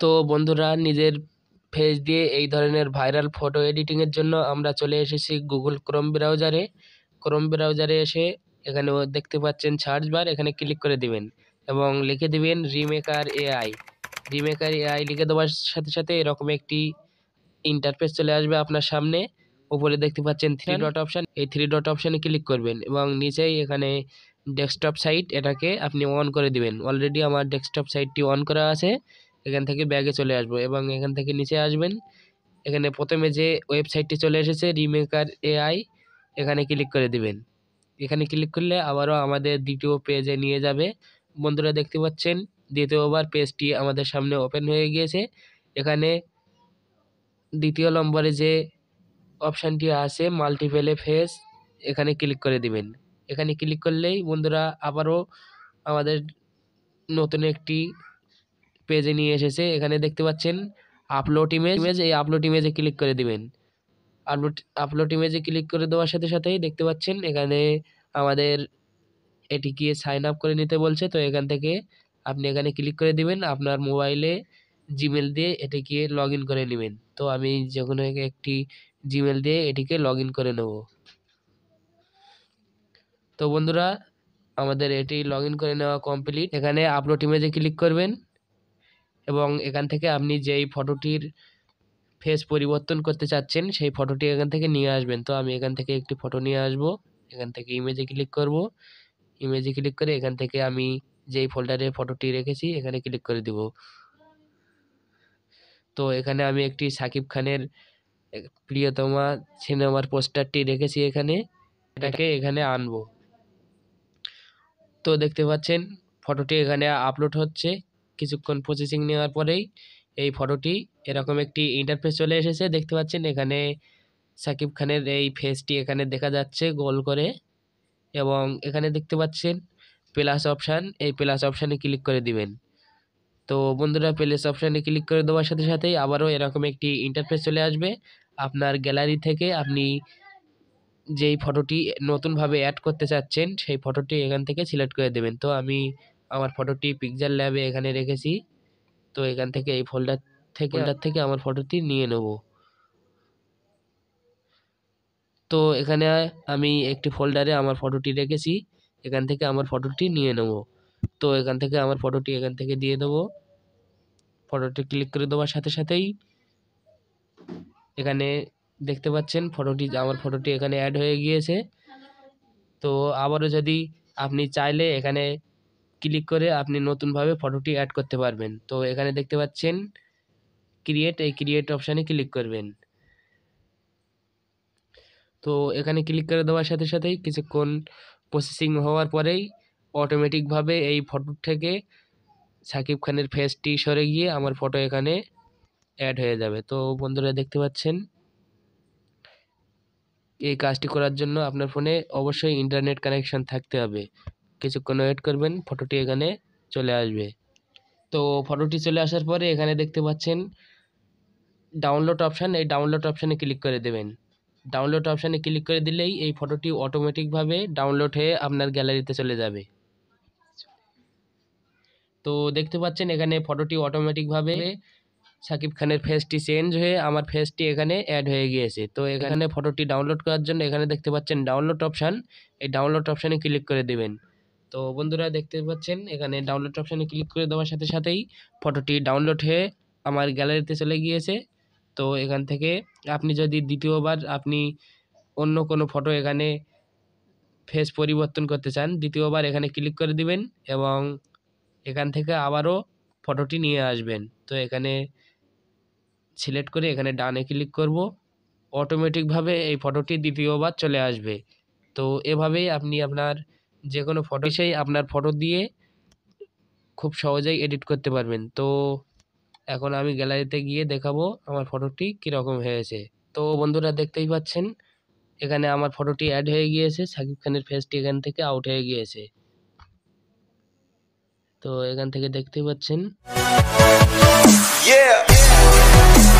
তো বন্ধুরা নিজের ফেস দিয়ে এই ধরনের ভাইরাল ফটো এডিটিংয়ের জন্য আমরা চলে এসেছি গুগল ক্রোম ব্রাউজারে ক্রোম ব্রাউজারে এসে এখানে দেখতে পাচ্ছেন সার্চ বার এখানে ক্লিক করে দিবেন এবং লিখে দিবেন রিমেকার এআই রিমেকার এআই লিখে দেওয়ার সাথে সাথে এরকম একটি ইন্টারফেস চলে আসবে আপনার সামনে উপরে দেখতে পাচ্ছেন থ্রি ডট অপশান এই থ্রি ডট অপশানে ক্লিক করবেন এবং নিচেই এখানে ডেস্কটপ সাইট এটাকে আপনি অন করে দিবেন অলরেডি আমার ডেস্কটপ সাইটটি অন করা আছে এখান থেকে ব্যাগে চলে আসবো এবং এখান থেকে নিচে আসবেন এখানে প্রথমে যে ওয়েবসাইটটি চলে এসেছে রিমেকার এআই এখানে ক্লিক করে দিবেন এখানে ক্লিক করলে আবারও আমাদের দ্বিতীয় পেজে নিয়ে যাবে বন্ধুরা দেখতে পাচ্ছেন দ্বিতীয়বার পেজটি আমাদের সামনে ওপেন হয়ে গিয়েছে এখানে দ্বিতীয় নম্বরে যে অপশানটি আছে মাল্টিপেলে ফেস এখানে ক্লিক করে দিবেন এখানে ক্লিক করলেই বন্ধুরা আবারও আমাদের নতুন একটি পেজে নিয়ে এসেছে এখানে দেখতে পাচ্ছেন আপলোড ইমেজ ইমেজ এই আপলোড ইমেজে ক্লিক করে দিবেন আপলোড আপলোড ইমেজে ক্লিক করে দেওয়ার সাথে সাথেই দেখতে পাচ্ছেন এখানে আমাদের এটি গিয়ে সাইন আপ করে নিতে বলছে তো এখান থেকে আপনি এখানে ক্লিক করে দিবেন আপনার মোবাইলে জিমেল দিয়ে এটিকে লগ ইন করে নেবেন তো আমি যে কোনো একটি জিমেল দিয়ে এটিকে লগ ইন করে নেব তো বন্ধুরা আমাদের এটি লগ ইন করে নেওয়া কমপ্লিট এখানে আপলোড ইমেজে ক্লিক করবেন এবং এখান থেকে আপনি যেই ফটোটির ফেস পরিবর্তন করতে চাচ্ছেন সেই ফটোটি এখান থেকে নিয়ে আসবেন তো আমি এখান থেকে একটি ফটো নিয়ে আসব এখান থেকে ইমেজে ক্লিক করব ইমেজে ক্লিক করে এখান থেকে আমি যেই ফোল্ডারে ফটোটি রেখেছি এখানে ক্লিক করে দেব তো এখানে আমি একটি সাকিব খানের প্রিয়তমা সিনেমার পোস্টারটি রেখেছি এখানে এটাকে এখানে আনব তো দেখতে পাচ্ছেন ফটোটি এখানে আপলোড হচ্ছে কিছুক্ষণ প্রসেসিং নেওয়ার পরেই এই ফটোটি এরকম একটি ইন্টারফেস চলে এসেছে দেখতে পাচ্ছেন এখানে সাকিব খানের এই ফেসটি এখানে দেখা যাচ্ছে গোল করে এবং এখানে দেখতে পাচ্ছেন প্লাস অপশান এই প্লাস অপশানে ক্লিক করে দিবেন তো বন্ধুরা প্লেস অপশানে ক্লিক করে দেওয়ার সাথে সাথেই আবারও এরকম একটি ইন্টারফেস চলে আসবে আপনার গ্যালারি থেকে আপনি যেই ফটোটি নতুনভাবে অ্যাড করতে চাচ্ছেন সেই ফটোটি এখান থেকে সিলেক্ট করে দেবেন তো আমি আমার ফটোটি পিকজার ল্যাবে এখানে রেখেছি তো এখান থেকে এই ফোল্ডার থেকে ফোল্ডার থেকে আমার ফটোটি নিয়ে নেব তো এখানে আমি একটি ফোল্ডারে আমার ফটোটি রেখেছি এখান থেকে আমার ফটোটি নিয়ে নেব তো এখান থেকে আমার ফটোটি এখান থেকে দিয়ে দেবো ফটোটি ক্লিক করে দেওয়ার সাথে সাথেই এখানে দেখতে পাচ্ছেন ফটোটি আমার ফটোটি এখানে অ্যাড হয়ে গিয়েছে তো আবারও যদি আপনি চাইলে এখানে ক্লিক করে আপনি নতুনভাবে ফটোটি অ্যাড করতে পারবেন তো এখানে দেখতে পাচ্ছেন ক্রিয়েট এই ক্রিয়েট অপশানে ক্লিক করবেন তো এখানে ক্লিক করে দেওয়ার সাথে সাথেই কিছুক্ষণ প্রসেসিং হওয়ার পরেই অটোমেটিকভাবে এই ফটো থেকে সাকিব খানের ফেসটি সরে গিয়ে আমার ফটো এখানে অ্যাড হয়ে যাবে তো বন্ধুরা দেখতে পাচ্ছেন এই কাজটি করার জন্য আপনার ফোনে অবশ্যই ইন্টারনেট কানেকশান থাকতে হবে কিছুক্ষণ ওয়েট করবেন ফটোটি এখানে চলে আসবে তো ফটোটি চলে আসার পরে এখানে দেখতে পাচ্ছেন ডাউনলোড অপশান এই ডাউনলোড অপশানে ক্লিক করে দেবেন ডাউনলোড অপশানে ক্লিক করে দিলেই এই ফটোটি অটোমেটিকভাবে ডাউনলোড হয়ে আপনার গ্যালারিতে চলে যাবে তো দেখতে পাচ্ছেন এখানে ফটোটি অটোমেটিকভাবে সাকিব খানের ফেসটি চেঞ্জ হয়ে আমার ফেসটি এখানে অ্যাড হয়ে গিয়েছে তো এখানে ফটোটি ডাউনলোড করার জন্য এখানে দেখতে পাচ্ছেন ডাউনলোড অপশান এই ডাউনলোড অপশানে ক্লিক করে দেবেন তো বন্ধুরা দেখতে পাচ্ছেন এখানে ডাউনলোড অপশানে ক্লিক করে দেওয়ার সাথে সাথেই ফটোটি ডাউনলোড হয়ে আমার গ্যালারিতে চলে গিয়েছে তো এখান থেকে আপনি যদি দ্বিতীয়বার আপনি অন্য কোনো ফটো এখানে ফেস পরিবর্তন করতে চান দ্বিতীয়বার এখানে ক্লিক করে দিবেন এবং এখান থেকে আবারও ফটোটি নিয়ে আসবেন তো এখানে সিলেক্ট করে এখানে ডানে ক্লিক করব অটোমেটিকভাবে এই ফটোটি দ্বিতীয়বার চলে আসবে তো এভাবেই আপনি আপনার যে কোনো ফটো সেই আপনার ফটো দিয়ে খুব সহজেই এডিট করতে পারবেন তো এখন আমি গ্যালারিতে গিয়ে দেখাবো আমার ফটোটি কীরকম হয়েছে তো বন্ধুরা দেখতেই পাচ্ছেন এখানে আমার ফটোটি অ্যাড হয়ে গিয়েছে সাকিব খানের ফেসটি এখান থেকে আউট হয়ে গিয়েছে তো এখান থেকে দেখতেই পাচ্ছেন